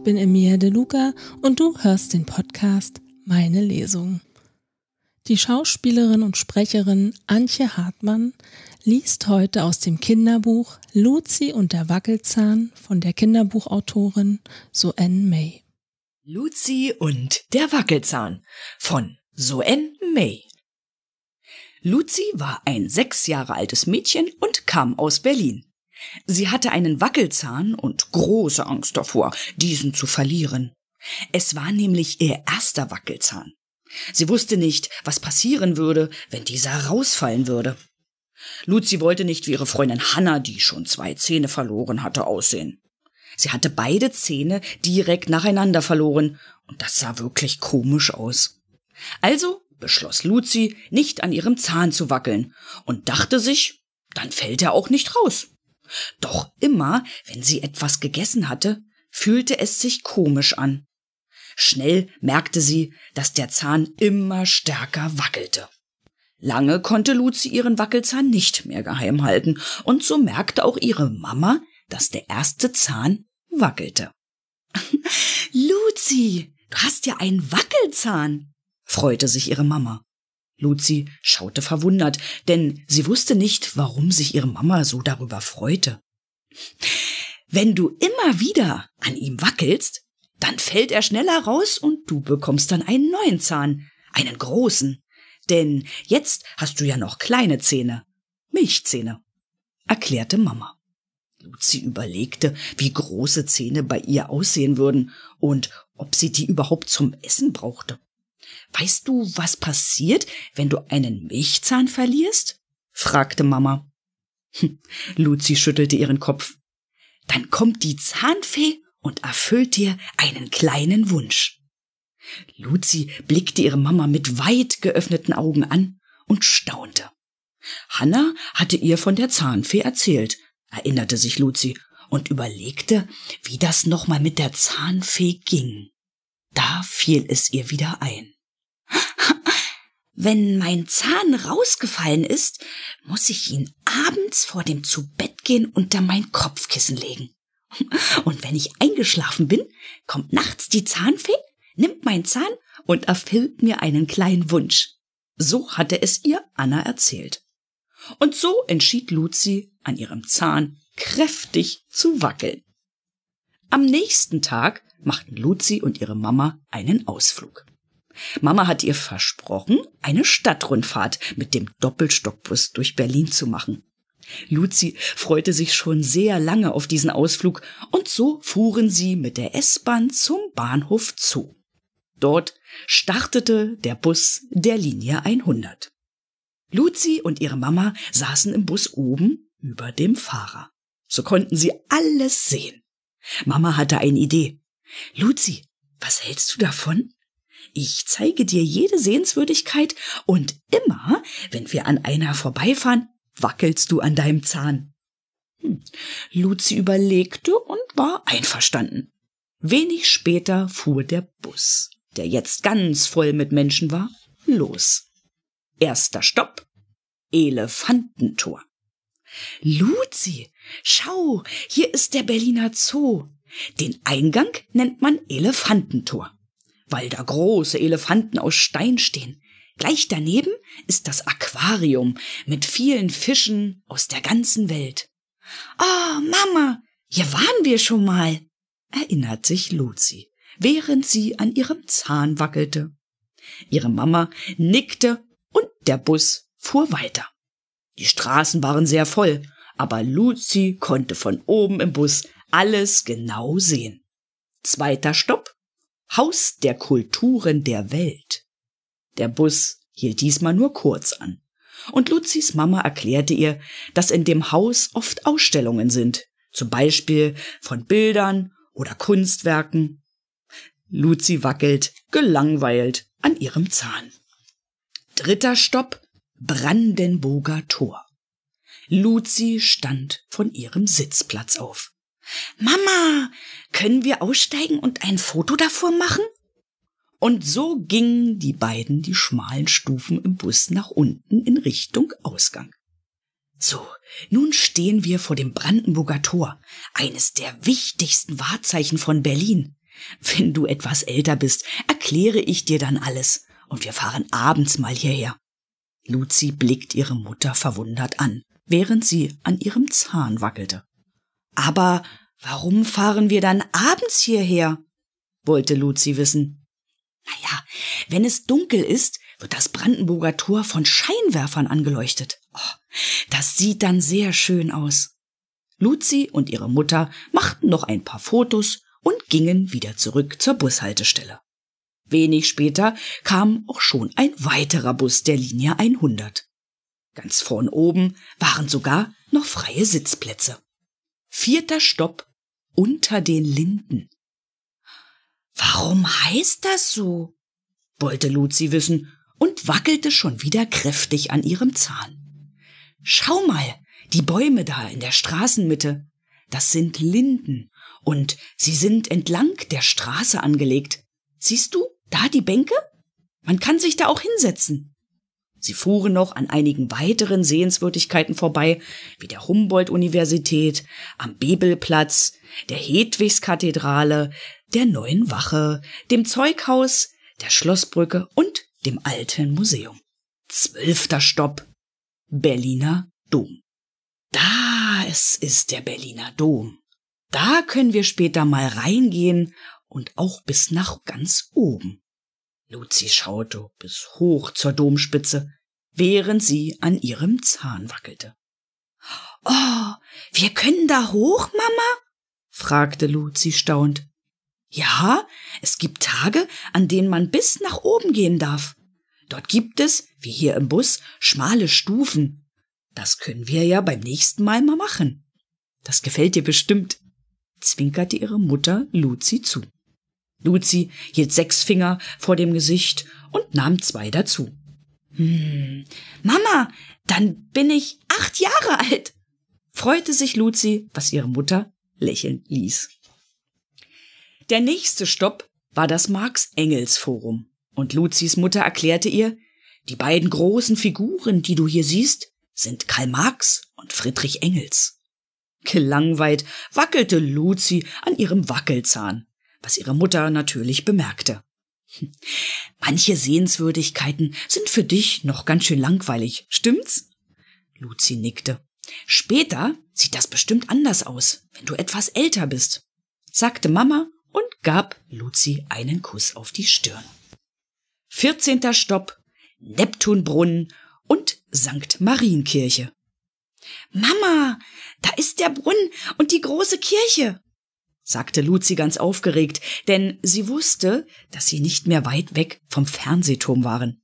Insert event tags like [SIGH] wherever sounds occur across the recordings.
Ich bin Emilia De Luca und du hörst den Podcast Meine Lesung. Die Schauspielerin und Sprecherin Antje Hartmann liest heute aus dem Kinderbuch Luzi und der Wackelzahn von der Kinderbuchautorin Soen May. Luzi und der Wackelzahn von Soen May. Luzi war ein sechs Jahre altes Mädchen und kam aus Berlin. Sie hatte einen Wackelzahn und große Angst davor, diesen zu verlieren. Es war nämlich ihr erster Wackelzahn. Sie wusste nicht, was passieren würde, wenn dieser rausfallen würde. Luzi wollte nicht wie ihre Freundin Hanna, die schon zwei Zähne verloren hatte, aussehen. Sie hatte beide Zähne direkt nacheinander verloren, und das sah wirklich komisch aus. Also beschloss Luzi, nicht an ihrem Zahn zu wackeln, und dachte sich, dann fällt er auch nicht raus. Doch immer, wenn sie etwas gegessen hatte, fühlte es sich komisch an. Schnell merkte sie, dass der Zahn immer stärker wackelte. Lange konnte Luzi ihren Wackelzahn nicht mehr geheim halten, und so merkte auch ihre Mama, dass der erste Zahn wackelte. [LAUGHS] Luzi, du hast ja einen Wackelzahn, freute sich ihre Mama. Luzi schaute verwundert, denn sie wusste nicht, warum sich ihre Mama so darüber freute. Wenn du immer wieder an ihm wackelst, dann fällt er schneller raus und du bekommst dann einen neuen Zahn, einen großen. Denn jetzt hast du ja noch kleine Zähne, Milchzähne, erklärte Mama. Luzi überlegte, wie große Zähne bei ihr aussehen würden und ob sie die überhaupt zum Essen brauchte. Weißt du, was passiert, wenn du einen Milchzahn verlierst? fragte Mama. Hm, Luzi schüttelte ihren Kopf. Dann kommt die Zahnfee und erfüllt dir einen kleinen Wunsch. Luzi blickte ihre Mama mit weit geöffneten Augen an und staunte. Hanna hatte ihr von der Zahnfee erzählt, erinnerte sich Luzi und überlegte, wie das nochmal mit der Zahnfee ging. Da fiel es ihr wieder ein. [LAUGHS] Wenn mein Zahn rausgefallen ist, muss ich ihn abends vor dem Zubettgehen unter mein Kopfkissen legen. [LAUGHS] Und wenn ich eingeschlafen bin, kommt nachts die Zahnfee, nimmt meinen Zahn und erfüllt mir einen kleinen Wunsch. So hatte es ihr Anna erzählt. Und so entschied Luzi, an ihrem Zahn kräftig zu wackeln. Am nächsten Tag machten Luzi und ihre Mama einen Ausflug. Mama hat ihr versprochen, eine Stadtrundfahrt mit dem Doppelstockbus durch Berlin zu machen. Luzi freute sich schon sehr lange auf diesen Ausflug und so fuhren sie mit der S-Bahn zum Bahnhof Zoo. Dort startete der Bus der Linie 100. Luzi und ihre Mama saßen im Bus oben über dem Fahrer. So konnten sie alles sehen. Mama hatte eine Idee. Luzi, was hältst du davon, ich zeige dir jede Sehenswürdigkeit und immer, wenn wir an einer vorbeifahren, wackelst du an deinem Zahn. Hm. Luzi überlegte und war einverstanden. Wenig später fuhr der Bus, der jetzt ganz voll mit Menschen war, los. Erster Stopp. Elefantentor. Luzi, schau, hier ist der Berliner Zoo. Den Eingang nennt man Elefantentor weil da große Elefanten aus Stein stehen. Gleich daneben ist das Aquarium mit vielen Fischen aus der ganzen Welt. Oh, Mama, hier waren wir schon mal, erinnert sich Luzi, während sie an ihrem Zahn wackelte. Ihre Mama nickte und der Bus fuhr weiter. Die Straßen waren sehr voll, aber Luzi konnte von oben im Bus alles genau sehen. Zweiter Stopp, Haus der Kulturen der Welt. Der Bus hielt diesmal nur kurz an. Und Luzis Mama erklärte ihr, dass in dem Haus oft Ausstellungen sind, zum Beispiel von Bildern oder Kunstwerken. Luzi wackelt, gelangweilt, an ihrem Zahn. Dritter Stopp, Brandenburger Tor. Luzi stand von ihrem Sitzplatz auf. Mama, können wir aussteigen und ein Foto davor machen? Und so gingen die beiden die schmalen Stufen im Bus nach unten in Richtung Ausgang. So, nun stehen wir vor dem Brandenburger Tor, eines der wichtigsten Wahrzeichen von Berlin. Wenn du etwas älter bist, erkläre ich dir dann alles, und wir fahren abends mal hierher. Luzi blickt ihre Mutter verwundert an, während sie an ihrem Zahn wackelte. Aber Warum fahren wir dann abends hierher? wollte Luzi wissen. Naja, wenn es dunkel ist, wird das Brandenburger Tor von Scheinwerfern angeleuchtet. Oh, das sieht dann sehr schön aus. Luzi und ihre Mutter machten noch ein paar Fotos und gingen wieder zurück zur Bushaltestelle. Wenig später kam auch schon ein weiterer Bus der Linie 100. Ganz vorn oben waren sogar noch freie Sitzplätze. Vierter Stopp unter den Linden. Warum heißt das so? wollte Luzi wissen und wackelte schon wieder kräftig an ihrem Zahn. Schau mal, die Bäume da in der Straßenmitte, das sind Linden und sie sind entlang der Straße angelegt. Siehst du, da die Bänke? Man kann sich da auch hinsetzen. Sie fuhren noch an einigen weiteren Sehenswürdigkeiten vorbei, wie der Humboldt-Universität, am Bebelplatz, der Hedwigskathedrale, der Neuen Wache, dem Zeughaus, der Schlossbrücke und dem Alten Museum. Zwölfter Stopp. Berliner Dom. Das ist der Berliner Dom. Da können wir später mal reingehen und auch bis nach ganz oben. Luzi schaute bis hoch zur Domspitze, während sie an ihrem Zahn wackelte. Oh, wir können da hoch, Mama? fragte Luzi staunt. Ja, es gibt Tage, an denen man bis nach oben gehen darf. Dort gibt es, wie hier im Bus, schmale Stufen. Das können wir ja beim nächsten Mal mal machen. Das gefällt dir bestimmt, zwinkerte ihre Mutter Luzi zu. Luzi hielt sechs Finger vor dem Gesicht und nahm zwei dazu. Hm, Mama, dann bin ich acht Jahre alt, freute sich Luzi, was ihre Mutter lächeln ließ. Der nächste Stopp war das Marx-Engels-Forum und Luzis Mutter erklärte ihr, die beiden großen Figuren, die du hier siehst, sind Karl Marx und Friedrich Engels. Gelangweilt wackelte Luzi an ihrem Wackelzahn was ihre Mutter natürlich bemerkte. Hm. Manche Sehenswürdigkeiten sind für dich noch ganz schön langweilig, stimmt's? Luzi nickte. Später sieht das bestimmt anders aus, wenn du etwas älter bist, sagte Mama und gab Luzi einen Kuss auf die Stirn. Vierzehnter Stopp Neptunbrunnen und Sankt Marienkirche. Mama, da ist der Brunnen und die große Kirche, sagte Luzi ganz aufgeregt, denn sie wusste, dass sie nicht mehr weit weg vom Fernsehturm waren.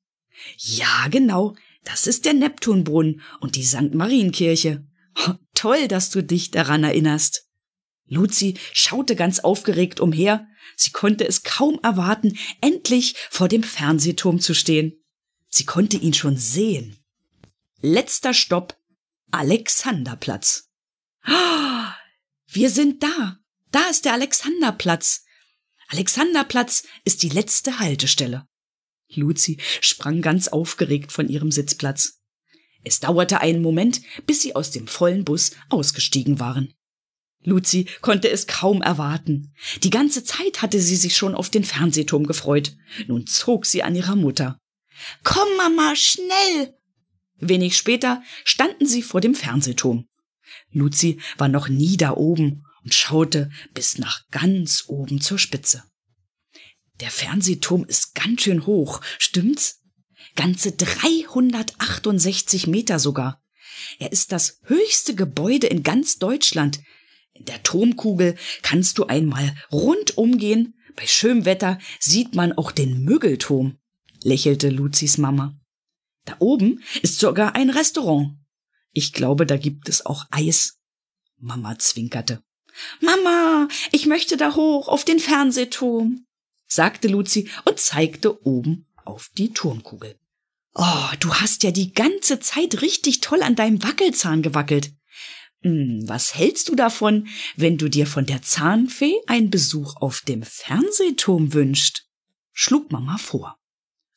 Ja, genau, das ist der Neptunbrunnen und die St. Marienkirche. Oh, toll, dass du dich daran erinnerst. Luzi schaute ganz aufgeregt umher. Sie konnte es kaum erwarten, endlich vor dem Fernsehturm zu stehen. Sie konnte ihn schon sehen. Letzter Stopp. Alexanderplatz. Oh, wir sind da, da ist der Alexanderplatz. Alexanderplatz ist die letzte Haltestelle. Luzi sprang ganz aufgeregt von ihrem Sitzplatz. Es dauerte einen Moment, bis sie aus dem vollen Bus ausgestiegen waren. Luzi konnte es kaum erwarten. Die ganze Zeit hatte sie sich schon auf den Fernsehturm gefreut. Nun zog sie an ihrer Mutter. Komm, Mama, schnell! Wenig später standen sie vor dem Fernsehturm. Luzi war noch nie da oben und schaute bis nach ganz oben zur Spitze. Der Fernsehturm ist ganz schön hoch, stimmt's? Ganze 368 Meter sogar. Er ist das höchste Gebäude in ganz Deutschland. In der Turmkugel kannst du einmal rundum gehen. Bei schönem Wetter sieht man auch den Müggelturm, lächelte Luzis Mama. Da oben ist sogar ein Restaurant. Ich glaube, da gibt es auch Eis. Mama zwinkerte. Mama, ich möchte da hoch auf den Fernsehturm, sagte Luzi und zeigte oben auf die Turmkugel. Oh, du hast ja die ganze Zeit richtig toll an deinem Wackelzahn gewackelt. Hm, was hältst du davon, wenn du dir von der Zahnfee einen Besuch auf dem Fernsehturm wünschst? schlug Mama vor.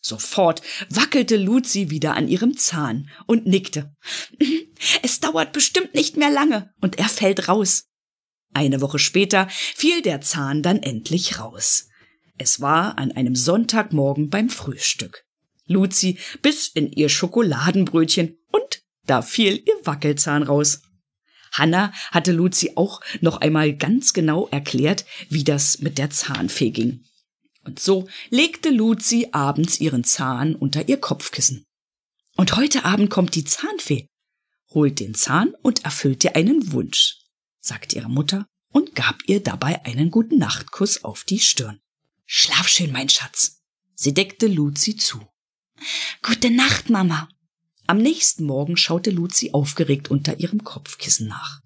Sofort wackelte Luzi wieder an ihrem Zahn und nickte. [LAUGHS] Es dauert bestimmt nicht mehr lange und er fällt raus. Eine Woche später fiel der Zahn dann endlich raus. Es war an einem Sonntagmorgen beim Frühstück. Luzi biss in ihr Schokoladenbrötchen und da fiel ihr Wackelzahn raus. Hanna hatte Luzi auch noch einmal ganz genau erklärt, wie das mit der Zahnfee ging. Und so legte Luzi abends ihren Zahn unter ihr Kopfkissen. Und heute Abend kommt die Zahnfee, holt den Zahn und erfüllt ihr einen Wunsch sagte ihre Mutter und gab ihr dabei einen guten Nachtkuss auf die Stirn. Schlaf schön, mein Schatz. Sie deckte Luzi zu. Gute Nacht, Mama. Am nächsten Morgen schaute Luzi aufgeregt unter ihrem Kopfkissen nach.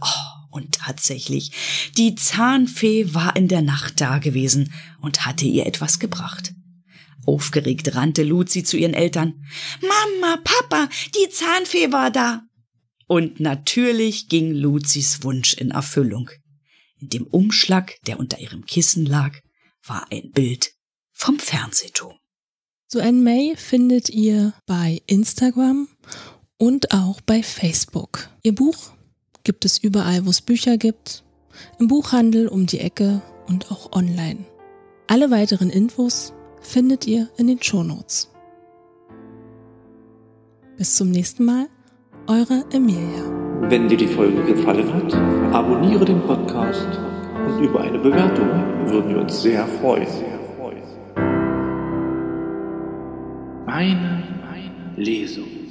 Oh, und tatsächlich, die Zahnfee war in der Nacht da gewesen und hatte ihr etwas gebracht. Aufgeregt rannte Luzi zu ihren Eltern. Mama, Papa, die Zahnfee war da. Und natürlich ging Luzis Wunsch in Erfüllung. In dem Umschlag, der unter ihrem Kissen lag, war ein Bild vom Fernsehturm. So ein May findet ihr bei Instagram und auch bei Facebook. Ihr Buch gibt es überall, wo es Bücher gibt, im Buchhandel um die Ecke und auch online. Alle weiteren Infos findet ihr in den Shownotes. Bis zum nächsten Mal eure Emilia. Wenn dir die Folge gefallen hat, abonniere den Podcast und über eine Bewertung würden wir uns sehr freuen. Meine meine Lesung.